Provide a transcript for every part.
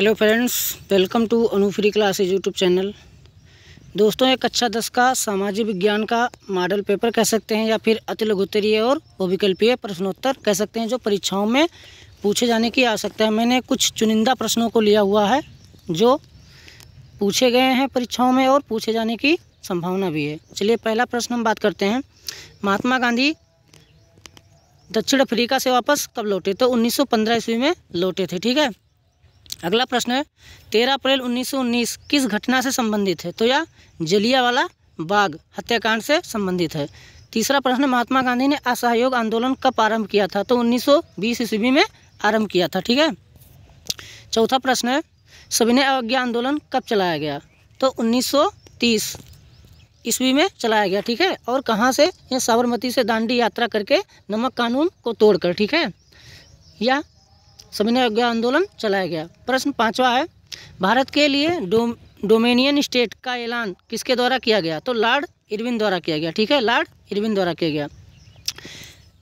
hello friends welcome to अनुफ्री classes YouTube channel दोस्तों एक कक्षा अच्छा दस का सामाजिक विज्ञान का मॉडल पेपर कह सकते हैं या फिर अति लघुतरीय और बहुविकल्पीय प्रश्नोत्तर कह सकते हैं जो परीक्षाओं में पूछे जाने की आवश्यकता है मैंने कुछ चुनिंदा प्रश्नों को लिया हुआ है जो पूछे गए हैं परीक्षाओं में और पूछे जाने की संभावना भी है चलिए पहला प्रश्न हम बात करते हैं महात्मा गांधी दक्षिण अफ्रीका से वापस कब लौटे तो 1915 ईस्वी में लौटे थे ठीक है अगला प्रश्न है तेरह अप्रैल 1919 किस घटना से संबंधित है तो यह जलियावाला बाग हत्याकांड से संबंधित है तीसरा प्रश्न महात्मा गांधी ने असहयोग आंदोलन कब आरंभ किया था तो 1920 ईस्वी में आरंभ किया था ठीक है चौथा प्रश्न है सविनय अवज्ञा आंदोलन कब चलाया गया तो 1930 ईस्वी में चलाया गया ठीक है और कहाँ से यह साबरमती से दांडी यात्रा करके नमक कानून को तोड़कर ठीक है या सविनय अज्ञा आंदोलन चलाया गया प्रश्न पाँचवा है भारत के लिए डो, डोमेनियन स्टेट का ऐलान किसके द्वारा किया गया तो लॉर्ड इरविन द्वारा किया गया ठीक है लॉर्ड इरविन द्वारा किया गया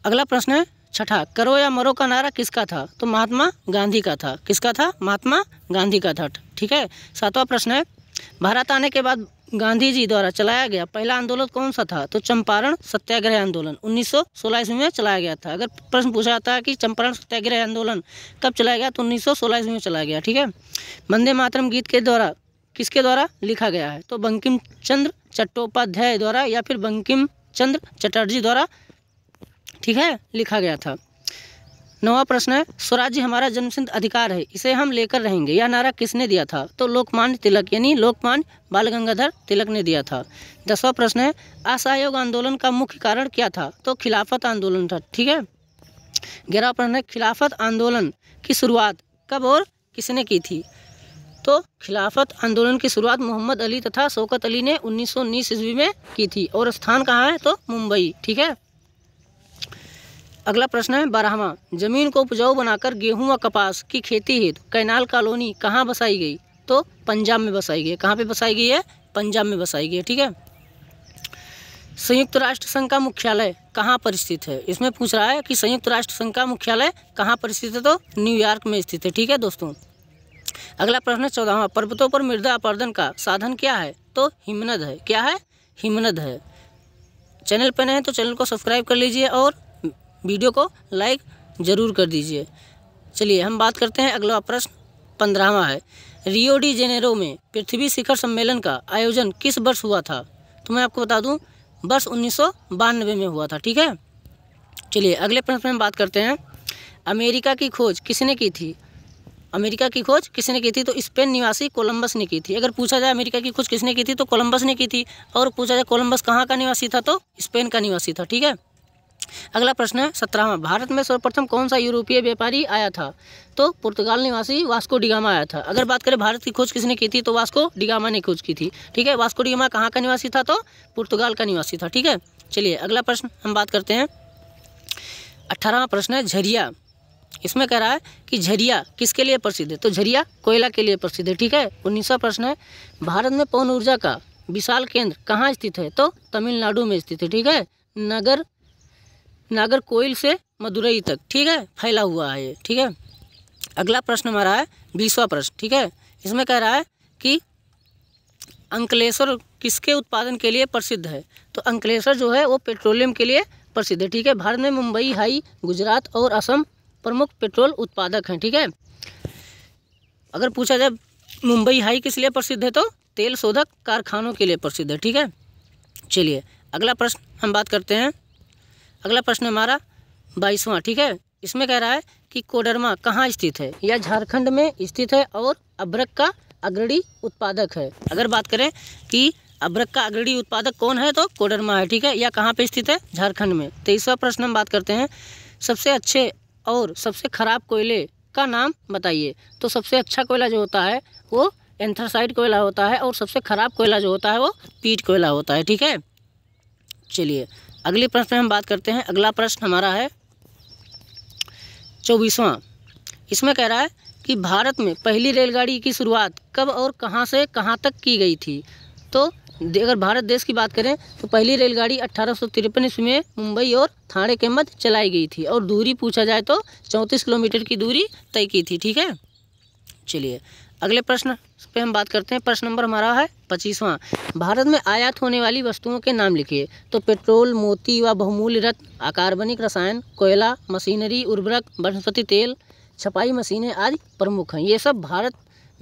अगला प्रश्न है छठा करो या मरो का नारा किसका था तो महात्मा गांधी का था किसका था महात्मा गांधी का था ठीक है सातवां प्रश्न है भारत आने के बाद गांधी जी द्वारा चलाया गया पहला आंदोलन कौन सा था तो चंपारण सत्याग्रह आंदोलन 1916 ईस्वी में चलाया गया था अगर प्रश्न पूछा जाता है कि चंपारण सत्याग्रह आंदोलन कब चलाया गया तो 1916 ईस्वी में चलाया गया ठीक है वंदे मातरम गीत के द्वारा किसके द्वारा लिखा गया है तो बंकिम चंद्र चट्टोपाध्याय द्वारा या फिर बंकिम चंद्र चटर्जी द्वारा ठीक है लिखा गया था नवा प्रश्न है स्वराज्य हमारा जन्मसिद्ध अधिकार है इसे हम लेकर रहेंगे यह नारा किसने दिया था तो लोकमान्य तिलक यानी लोकमान्य बाल गंगाधर तिलक ने दिया था दसवा प्रश्न है असहयोग आंदोलन का मुख्य कारण क्या था तो खिलाफत आंदोलन था ठीक है ग्यारह प्रश्न है खिलाफत आंदोलन की शुरुआत कब और किसने की थी तो खिलाफत आंदोलन की शुरुआत मोहम्मद अली तथा शौकत अली ने उन्नीस ईस्वी में की थी और स्थान कहाँ है तो मुंबई ठीक है अगला प्रश्न है बारहवा जमीन को उपजाऊ बनाकर गेहूं व कपास की खेती हेतु कैनाल कॉलोनी कहाँ बसाई गई तो पंजाब में बसाई गई कहाँ पे बसाई गई है पंजाब में बसाई गई है ठीक है संयुक्त राष्ट्र संघ का मुख्यालय कहाँ पर स्थित है इसमें पूछ रहा है कि संयुक्त राष्ट्र संघ का मुख्यालय कहाँ पर स्थित है तो न्यूयॉर्क में स्थित है ठीक है दोस्तों अगला प्रश्न है चौदहवा पर्वतों पर मृदा अपर्दन का साधन क्या है तो हिमनद है क्या है हिमनद है चैनल पर नए तो चैनल को सब्सक्राइब कर लीजिए और वीडियो को लाइक ज़रूर कर दीजिए चलिए हम बात करते हैं अगला प्रश्न पंद्रहवा है रियो डी जेनेरो में पृथ्वी शिखर सम्मेलन का आयोजन किस वर्ष हुआ था तो मैं आपको बता दूं वर्ष उन्नीस में हुआ था ठीक है चलिए अगले प्रश्न में बात करते हैं अमेरिका की खोज किसने की थी अमेरिका की खोज किसने की थी तो स्पेन निवासी कोलंबस ने की थी अगर पूछा जाए अमेरिका की खोज किसने की थी तो कोलंबस ने की थी और पूछा जाए कोलंबस कहाँ का निवासी था तो स्पेन का निवासी था ठीक है अगला प्रश्न है सत्रहवा भारत में सर्वप्रथम कौन सा यूरोपीय व्यापारी आया था तो पुर्तगाल निवासी वास्को डिगामा आया था अगर बात करें भारत की खोज किसने की थी तो वास्को डिगामा ने खोज की थी ठीक है वास्को डिगामा कहाँ का निवासी था तो पुर्तगाल का निवासी था ठीक है चलिए अगला प्रश्न हम बात करते हैं अट्ठारहवा प्रश्न है झरिया इसमें कह रहा है कि झरिया किसके लिए प्रसिद्ध है तो झरिया कोयला के लिए प्रसिद्ध है ठीक है उन्नीसवा प्रश्न है भारत में पवन ऊर्जा का विशाल केंद्र कहाँ स्थित है तो तमिलनाडु में स्थित है ठीक है नगर नागर कोयल से मदुरई तक ठीक है फैला हुआ है ये ठीक है अगला प्रश्न हमारा है बीसवा प्रश्न ठीक है इसमें कह रहा है कि अंकलेश्वर किसके उत्पादन के लिए प्रसिद्ध है तो अंकलेश्वर जो है वो पेट्रोलियम के लिए प्रसिद्ध है ठीक है भारत में मुंबई हाई गुजरात और असम प्रमुख पेट्रोल उत्पादक हैं ठीक है अगर पूछा जाए मुंबई हाई किस लिए प्रसिद्ध है तो तेल शोधक कारखानों के लिए प्रसिद्ध है ठीक है चलिए अगला प्रश्न हम बात करते हैं अगला प्रश्न हमारा बाईसवां ठीक है इसमें कह रहा है कि कोडरमा कहाँ स्थित है यह झारखंड में स्थित है और अभ्रक का अग्रणी उत्पादक है अगर बात करें कि अभ्रक का अग्रणी उत्पादक कौन है तो कोडरमा है ठीक है यह कहाँ पे स्थित है झारखंड में तेईसवा प्रश्न हम बात करते हैं सबसे अच्छे और सबसे खराब कोयले का नाम बताइए तो सबसे अच्छा कोयला जो होता है वो एंथरसाइड कोयला होता है और सबसे खराब कोयला जो होता है वो पीट कोयला होता है ठीक है चलिए अगले प्रश्न में हम बात करते हैं अगला प्रश्न हमारा है चौबीसवा इसमें कह रहा है कि भारत में पहली रेलगाड़ी की शुरुआत कब और कहां से कहां तक की गई थी तो अगर भारत देश की बात करें तो पहली रेलगाड़ी अट्ठारह सौ ईस्वी में मुंबई और थाने के मध्य चलाई गई थी और दूरी पूछा जाए तो चौंतीस किलोमीटर की दूरी तय की थी ठीक है चलिए अगले प्रश्न पे हम बात करते हैं प्रश्न नंबर हमारा है पच्चीसवां भारत में आयात होने वाली वस्तुओं के नाम लिखिए तो पेट्रोल मोती व बहुमूल्य रत्न अकार्बनिक रसायन कोयला मशीनरी उर्वरक वनस्पति तेल छपाई मशीनें आदि प्रमुख हैं ये सब भारत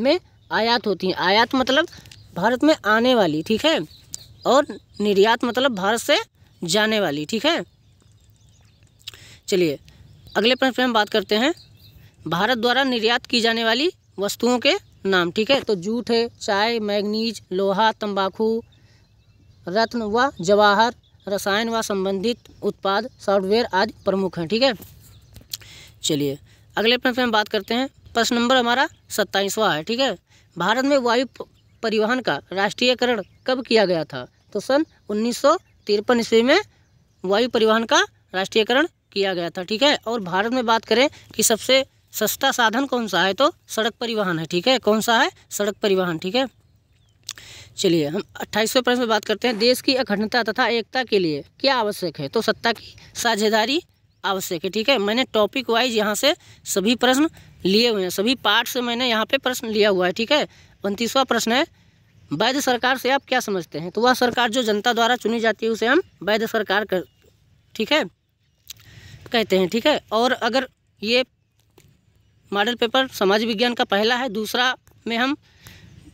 में आयात होती हैं आयात मतलब भारत में आने वाली ठीक है और निर्यात मतलब भारत से जाने वाली ठीक है चलिए अगले प्रश्न पर हम बात करते हैं भारत द्वारा निर्यात की जाने वाली वस्तुओं के नाम ठीक है तो जूट है चाय मैग्नीज लोहा तंबाकू रत्न व जवाहर रसायन व संबंधित उत्पाद सॉफ्टवेयर आदि प्रमुख हैं ठीक है चलिए अगले प्रश्न हम बात करते हैं प्रश्न नंबर हमारा सत्ताईसवा है ठीक है भारत में वायु परिवहन का राष्ट्रीयकरण कब किया गया था तो सन उन्नीस सौ तिरपन ईस्वी में वायु परिवहन का राष्ट्रीयकरण किया गया था ठीक है और भारत में बात करें कि सबसे सस्ता साधन कौन सा है तो सड़क परिवहन है ठीक है कौन सा है सड़क परिवहन ठीक है चलिए हम अट्ठाईसवें प्रश्न में बात करते हैं देश की अखंडता तथा एकता के लिए क्या आवश्यक है तो सत्ता की साझेदारी आवश्यक है ठीक है मैंने टॉपिक वाइज यहाँ से सभी प्रश्न लिए हुए हैं सभी पार्ट से मैंने यहाँ पे प्रश्न लिया हुआ है ठीक है उनतीसवा प्रश्न है वैध सरकार से आप क्या समझते हैं तो वह सरकार जो जनता द्वारा चुनी जाती है उसे हम वैध सरकार कर ठीक है कहते हैं ठीक है और अगर ये मॉडल पेपर समाज विज्ञान का पहला है दूसरा में हम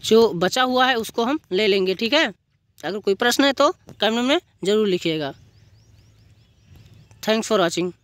जो बचा हुआ है उसको हम ले लेंगे ठीक है अगर कोई प्रश्न है तो कमेंट में ज़रूर लिखिएगा थैंक्स फॉर वॉचिंग